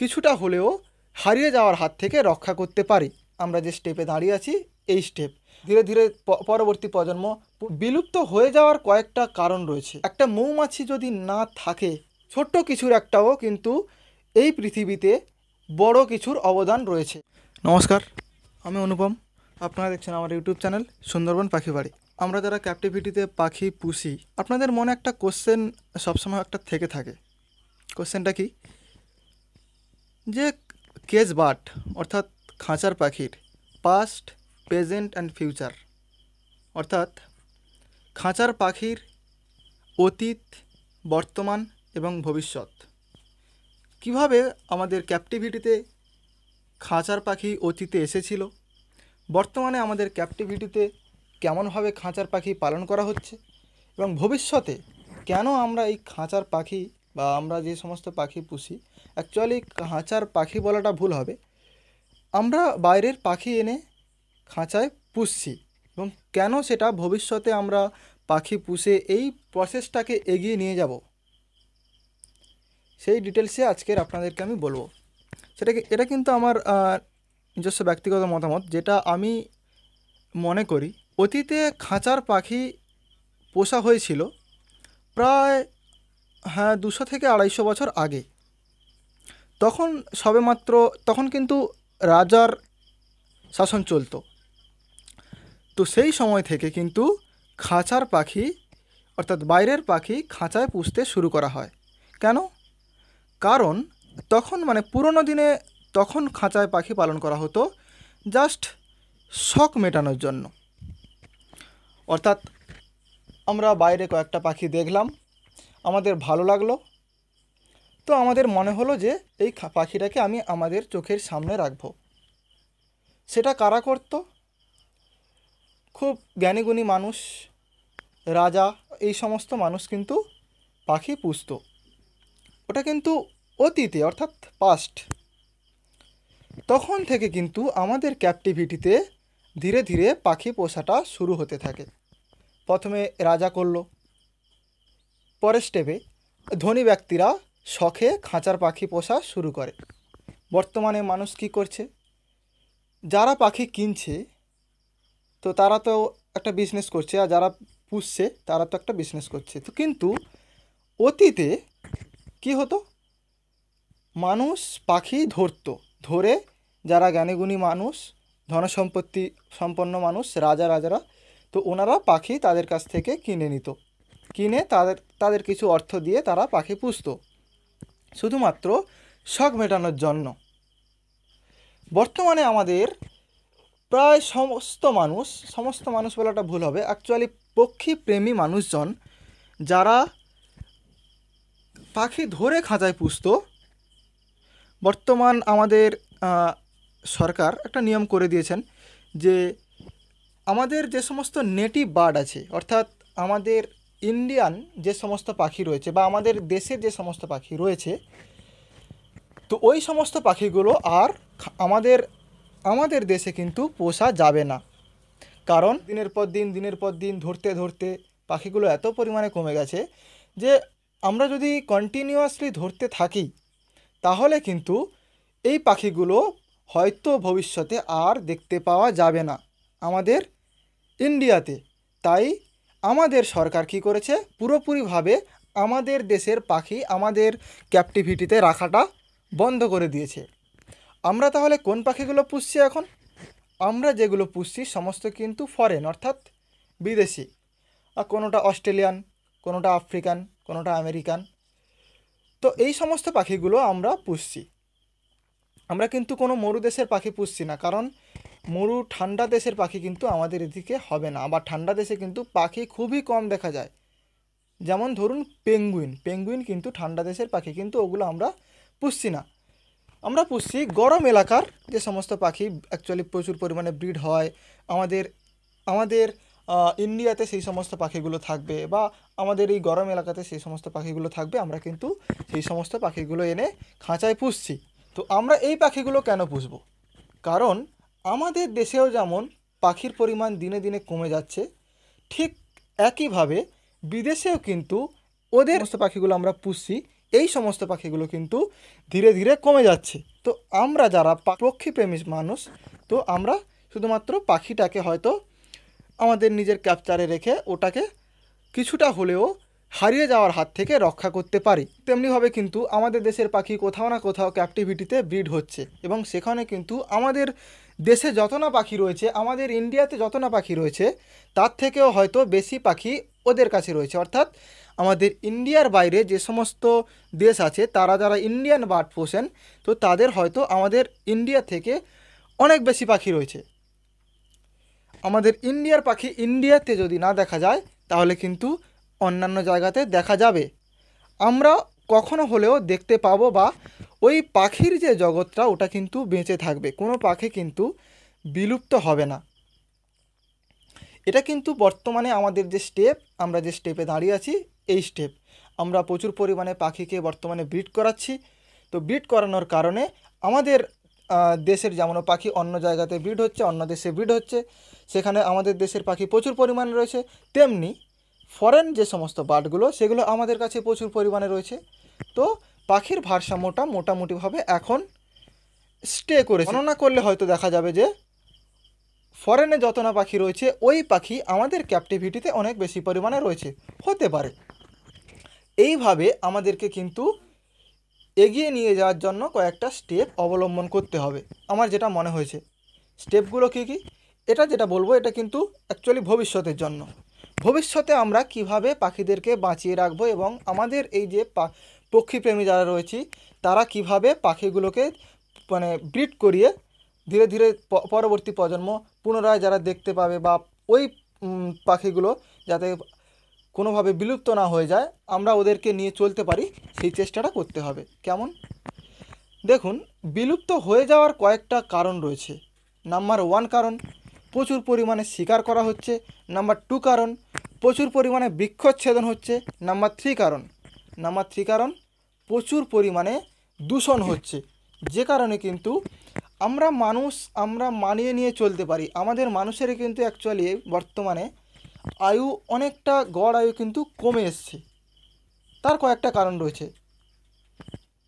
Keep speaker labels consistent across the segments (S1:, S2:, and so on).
S1: কিছুটা হলেও হারিয়ে যাওয়ার হাত থেকে রক্ষা করতে পারি আমরা যে স্টেপে দাঁড়িয়ে আছি এই স্টেপ ধীরে ধীরে পরবর্তী প্রজন্ম বিলুপ্ত হয়ে যাওয়ার কয়েকটা কারণ রয়েছে একটা মৌমাছি যদি না থাকে ছোট্ট কিছুর একটাও কিন্তু এই পৃথিবীতে বড় কিছুর অবদান রয়েছে নমস্কার আমি অনুপম আপনারা দেখছেন আমার ইউটিউব চ্যানেল সুন্দরবন পাখি বাড়ি আমরা যারা ক্যাপটিভিটিতে পাখি পুষি আপনাদের মনে একটা কোশ্চেন সবসময় একটা থেকে থাকে কোশ্চেনটা কি যে বাট অর্থাৎ খাঁচার পাখির পাস্ট প্রেজেন্ট অ্যান্ড ফিউচার অর্থাৎ খাঁচার পাখির অতীত বর্তমান এবং ভবিষ্যৎ কিভাবে আমাদের ক্যাপটিভিটিতে খাঁচার পাখি অতীতে এসেছিল বর্তমানে আমাদের ক্যাপটিভিটিতে কেমনভাবে খাঁচার পাখি পালন করা হচ্ছে এবং ভবিষ্যতে কেন আমরা এই খাঁচার পাখি বা আমরা যে সমস্ত পাখি পুষি অ্যাকচুয়ালি খাঁচার পাখি বলাটা ভুল হবে আমরা বাইরের পাখি এনে খাঁচায় পুষছি এবং কেন সেটা ভবিষ্যতে আমরা পাখি পুষে এই প্রসেসটাকে এগিয়ে নিয়ে যাব সেই ডিটেলসে আজকের আপনাদেরকে আমি বলবো সেটাকে এটা কিন্তু আমার নিজস্ব ব্যক্তিগত মতামত যেটা আমি মনে করি অতীতে খাঁচার পাখি পোষা হয়েছিল প্রায় হ্যাঁ দুশো থেকে আড়াইশো বছর আগে তখন সবেমাত্র তখন কিন্তু রাজার শাসন চলত তো সেই সময় থেকে কিন্তু খাঁচার পাখি অর্থাৎ বাইরের পাখি খাঁচায় পুষতে শুরু করা হয় কেন কারণ তখন মানে পুরনো দিনে তখন খাঁচায় পাখি পালন করা হতো জাস্ট শখ মেটানোর জন্য অর্থাৎ আমরা বাইরে কয়েকটা পাখি দেখলাম আমাদের ভালো লাগলো তো আমাদের মনে হলো যে এই পাখিটাকে আমি আমাদের চোখের সামনে রাখব সেটা কারা করত খুব জ্ঞানীগুণী মানুষ রাজা এই সমস্ত মানুষ কিন্তু পাখি পুষত ওটা কিন্তু অতীতে অর্থাৎ পাস্ট তখন থেকে কিন্তু আমাদের ক্যাপটিভিটিতে ধীরে ধীরে পাখি পোষাটা শুরু হতে থাকে প্রথমে রাজা করলো পরের স্টেপে ধনী ব্যক্তিরা শখে খাঁচার পাখি পোষা শুরু করে বর্তমানে মানুষ কি করছে যারা পাখি কিনছে তো তারা তো একটা বিজনেস করছে আর যারা পুষছে তারা তো একটা বিজনেস করছে তো কিন্তু অতীতে কি হতো মানুষ পাখি ধরত ধরে যারা জ্ঞানীগুণী মানুষ ধনসম্পত্তি সম্পন্ন মানুষ রাজা রাজারা তো ওনারা পাখি তাদের কাছ থেকে কিনে নিত কিনে তাদের তাদের কিছু অর্থ দিয়ে তারা পাখি পুষত শুধুমাত্র শখ মেটানোর জন্য বর্তমানে আমাদের প্রায় সমস্ত মানুষ সমস্ত মানুষ বলাটা ভুল হবে অ্যাকচুয়ালি পক্ষী প্রেমী মানুষজন যারা পাখি ধরে খাঁচায় পুষত বর্তমান আমাদের সরকার একটা নিয়ম করে দিয়েছেন যে আমাদের যে সমস্ত নেটিভ বার্ড আছে অর্থাৎ আমাদের ইন্ডিয়ান যে সমস্ত পাখি রয়েছে বা আমাদের দেশের যে সমস্ত পাখি রয়েছে তো ওই সমস্ত পাখিগুলো আর আমাদের আমাদের দেশে কিন্তু পোষা যাবে না কারণ দিনের পর দিন দিনের পর দিন ধরতে ধরতে পাখিগুলো এত পরিমাণে কমে গেছে যে আমরা যদি কন্টিনিউয়াসলি ধরতে থাকি তাহলে কিন্তু এই পাখিগুলো হয়তো ভবিষ্যতে আর দেখতে পাওয়া যাবে না আমাদের ইন্ডিয়াতে তাই আমাদের সরকার কি করেছে পুরোপুরিভাবে আমাদের দেশের পাখি আমাদের ক্যাপটিভিটিতে রাখাটা বন্ধ করে দিয়েছে আমরা তাহলে কোন পাখিগুলো পুষছি এখন আমরা যেগুলো পুষছি সমস্ত কিন্তু ফরেন অর্থাৎ বিদেশি কোনোটা অস্ট্রেলিয়ান কোনোটা আফ্রিকান কোনোটা আমেরিকান তো এই সমস্ত পাখিগুলো আমরা পুষছি আমরা কিন্তু কোনো মরুদেশের পাখি পুষছি না কারণ মরু ঠান্ডা দেশের পাখি কিন্তু আমাদের এদিকে হবে না বা ঠান্ডা দেশে কিন্তু পাখি খুবই কম দেখা যায় যেমন ধরুন পেঙ্গুইন পেঙ্গুইন কিন্তু ঠান্ডা দেশের পাখি কিন্তু ওগুলো আমরা পুষছি না আমরা পুষছি গরম এলাকার যে সমস্ত পাখি অ্যাকচুয়ালি প্রচুর পরিমাণে ব্রিড হয় আমাদের আমাদের ইন্ডিয়াতে সেই সমস্ত পাখিগুলো থাকবে বা আমাদের এই গরম এলাকাতে সেই সমস্ত পাখিগুলো থাকবে আমরা কিন্তু সেই সমস্ত পাখিগুলো এনে খাঁচায় পুষছি তো আমরা এই পাখিগুলো কেন পুষব কারণ আমাদের দেশেও যেমন পাখির পরিমাণ দিনে দিনে কমে যাচ্ছে ঠিক একইভাবে বিদেশেও কিন্তু ওদের সমস্ত পাখিগুলো আমরা পুষছি এই সমস্ত পাখিগুলো কিন্তু ধীরে ধীরে কমে যাচ্ছে তো আমরা যারা পক্ষীপ্রেমী মানুষ তো আমরা শুধুমাত্র পাখিটাকে হয়তো আমাদের নিজের ক্যাপচারে রেখে ওটাকে কিছুটা হলেও হারিয়ে যাওয়ার হাত থেকে রক্ষা করতে পারি তেমনিভাবে কিন্তু আমাদের দেশের পাখি কোথাও না কোথাও ক্যাপটিভিটিতে ব্রিড হচ্ছে এবং সেখানে কিন্তু আমাদের দেশে যত না পাখি রয়েছে আমাদের ইন্ডিয়াতে যত না পাখি রয়েছে তার থেকেও হয়তো বেশি পাখি ওদের কাছে রয়েছে অর্থাৎ আমাদের ইন্ডিয়ার বাইরে যে সমস্ত দেশ আছে তারা যারা ইন্ডিয়ান বার্ড পোষেন তো তাদের হয়তো আমাদের ইন্ডিয়া থেকে অনেক বেশি পাখি রয়েছে আমাদের ইন্ডিয়ার পাখি ইন্ডিয়াতে যদি না দেখা যায় তাহলে কিন্তু অন্যান্য জায়গাতে দেখা যাবে আমরা কখনো হলেও দেখতে পাবো বা ওই পাখির যে জগৎটা ওটা কিন্তু বেঁচে থাকবে কোনো পাখি কিন্তু বিলুপ্ত হবে না এটা কিন্তু বর্তমানে আমাদের যে স্টেপ আমরা যে স্টেপে দাঁড়িয়ে আছি এই স্টেপ আমরা প্রচুর পরিমাণে পাখিকে বর্তমানে ব্রিড করাচ্ছি তো ব্রিড করানোর কারণে আমাদের দেশের যেমন পাখি অন্য জায়গাতে ব্রিড হচ্ছে অন্য দেশে ব্রিড হচ্ছে সেখানে আমাদের দেশের পাখি প্রচুর পরিমাণে রয়েছে তেমনি ফরেন যে সমস্ত বার্ডগুলো সেগুলো আমাদের কাছে প্রচুর পরিমাণে রয়েছে তো পাখির ভারসাম্যটা মোটামুটিভাবে এখন স্টে করে গণনা করলে হয়তো দেখা যাবে যে ফরেনে যত না পাখি রয়েছে ওই পাখি আমাদের ক্যাপটিভিটিতে অনেক বেশি পরিমাণে রয়েছে হতে পারে এইভাবে আমাদেরকে কিন্তু এগিয়ে নিয়ে যাওয়ার জন্য কয়েকটা স্টেপ অবলম্বন করতে হবে আমার যেটা মনে হয়েছে স্টেপগুলো কী কী এটা যেটা বলবো এটা কিন্তু অ্যাকচুয়ালি ভবিষ্যতের জন্য ভবিষ্যতে আমরা কিভাবে পাখিদেরকে বাঁচিয়ে রাখবো এবং আমাদের এই যে পক্ষীপ্রেমী যারা রয়েছি তারা কিভাবে পাখিগুলোকে মানে ব্রিড করিয়ে ধীরে ধীরে পরবর্তী প্রজন্ম পুনরায় যারা দেখতে পাবে বা ওই পাখিগুলো যাতে কোনোভাবে বিলুপ্ত না হয়ে যায় আমরা ওদেরকে নিয়ে চলতে পারি সেই চেষ্টাটা করতে হবে কেমন দেখুন বিলুপ্ত হয়ে যাওয়ার কয়েকটা কারণ রয়েছে নাম্বার ওয়ান কারণ প্রচুর পরিমাণে শিকার করা হচ্ছে নাম্বার টু কারণ প্রচুর পরিমাণে বৃক্ষচ্ছেদন হচ্ছে নাম্বার থ্রি কারণ নাম্বার থ্রি কারণ প্রচুর পরিমাণে দূষণ হচ্ছে যে কারণে কিন্তু আমরা মানুষ আমরা মানিয়ে নিয়ে চলতে পারি আমাদের মানুষের কিন্তু অ্যাকচুয়ালি বর্তমানে আয়ু অনেকটা গড় আয়ু কিন্তু কমে এসছে তার কয়েকটা কারণ রয়েছে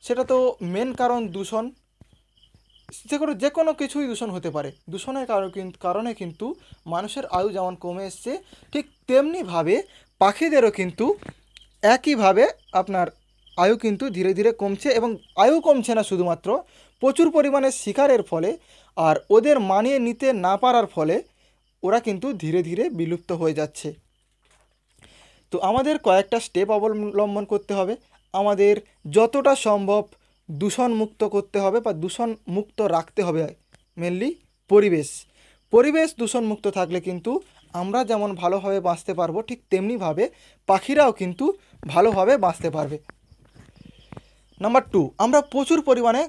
S1: সেটা তো মেন কারণ দূষণ যে কোনো যে কোনো কিছুই দূষণ হতে পারে দূষণের কারণে কিন্তু মানুষের আয়ু যেমন কমে এসছে ঠিক তেমনিভাবে পাখিদেরও কিন্তু একইভাবে আপনার আয়ু কিন্তু ধীরে ধীরে কমছে এবং আয়ু কমছে না শুধুমাত্র প্রচুর পরিমাণে শিকারের ফলে আর ওদের মানিয়ে নিতে না পারার ফলে ওরা কিন্তু ধীরে ধীরে বিলুপ্ত হয়ে যাচ্ছে তো আমাদের কয়েকটা স্টেপ অবলম্বন করতে হবে আমাদের যতটা সম্ভব দূষণমুক্ত করতে হবে বা দূষণমুক্ত রাখতে হবে মেনলি পরিবেশ পরিবেশ দূষণমুক্ত থাকলে কিন্তু আমরা যেমন ভালোভাবে বাঁচতে পারবো ঠিক তেমনিভাবে পাখিরাও কিন্তু ভালোভাবে বাঁচতে পারবে নাম্বার টু আমরা প্রচুর পরিমাণে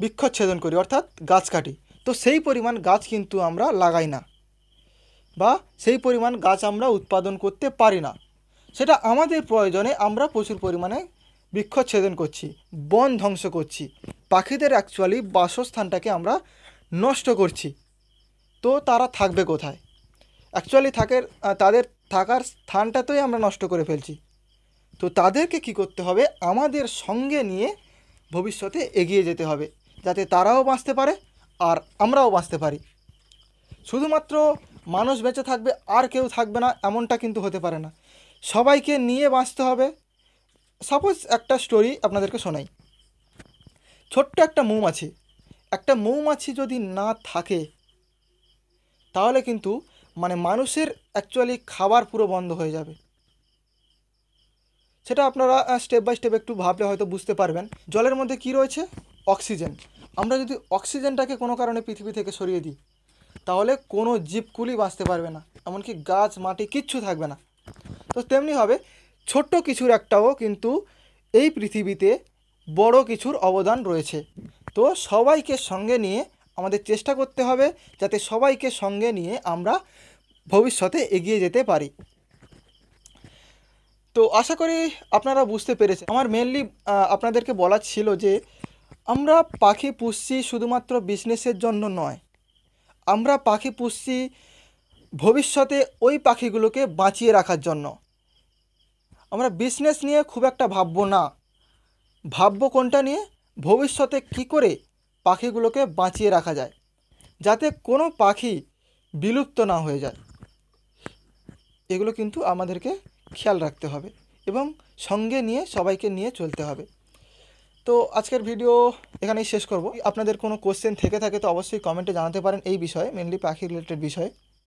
S1: বৃক্ষচ্ছেদন করি অর্থাৎ গাছ কাটি তো সেই পরিমাণ গাছ কিন্তু আমরা লাগাই না বা সেই পরিমাণ গাছ আমরা উৎপাদন করতে পারি না সেটা আমাদের প্রয়োজনে আমরা প্রচুর পরিমাণে বৃক্ষচ্ছেদন করছি বন ধ্বংস করছি পাখিদের অ্যাকচুয়ালি বাসস্থানটাকে আমরা নষ্ট করছি তো তারা থাকবে কোথায় অ্যাকচুয়ালি থাকে তাদের থাকার স্থানটাতেই আমরা নষ্ট করে ফেলছি তো তাদেরকে কি করতে হবে আমাদের সঙ্গে নিয়ে ভবিষ্যতে এগিয়ে যেতে হবে যাতে তারাও বাঁচতে পারে আর আমরাও বাঁচতে পারি শুধুমাত্র মানুষ বেঁচে থাকবে আর কেউ থাকবে না এমনটা কিন্তু হতে পারে না সবাইকে নিয়ে বাঁচতে হবে সাপোজ একটা স্টোরি আপনাদেরকে শোনাই ছোট্ট একটা মৌমাছি একটা মৌমাছি যদি না থাকে তাহলে কিন্তু মানে মানুষের অ্যাকচুয়ালি খাবার পুরো বন্ধ হয়ে যাবে সেটা আপনারা স্টেপ বাই স্টেপ একটু ভাবলে হয়তো বুঝতে পারবেন জলের মধ্যে কি রয়েছে অক্সিজেন আমরা যদি অক্সিজেনটাকে কোনো কারণে পৃথিবী থেকে সরিয়ে দিই তাহলে কোনো জীবকুলি বাঁচতে পারবে না এমনকি গাছ মাটি কিচ্ছু থাকবে না তো তেমনি হবে ছোট্ট কিছুর একটাও কিন্তু এই পৃথিবীতে বড় কিছুর অবদান রয়েছে তো সবাইকে সঙ্গে নিয়ে আমাদের চেষ্টা করতে হবে যাতে সবাইকে সঙ্গে নিয়ে আমরা ভবিষ্যতে এগিয়ে যেতে পারি তো আশা করি আপনারা বুঝতে পেরেছেন আমার মেনলি আপনাদেরকে বলা ছিল যে আমরা পাখি পুষছি শুধুমাত্র বিজনেসের জন্য নয় আমরা পাখি পুষছি ভবিষ্যতে ওই পাখিগুলোকে বাঁচিয়ে রাখার জন্য আমরা বিজনেস নিয়ে খুব একটা ভাববো না ভাববো কোনটা নিয়ে ভবিষ্যতে কি করে পাখিগুলোকে বাঁচিয়ে রাখা যায় যাতে কোনো পাখি বিলুপ্ত না হয়ে যায় এগুলো কিন্তু আমাদেরকে খেয়াল রাখতে হবে এবং সঙ্গে নিয়ে সবাইকে নিয়ে চলতে হবে তো আজকের ভিডিও এখানেই শেষ করব আপনাদের কোনো কোশ্চেন থেকে থাকে তো অবশ্যই কমেন্টে জানাতে পারেন এই বিষয়ে মেনলি পাখি রিলেটেড বিষয়ে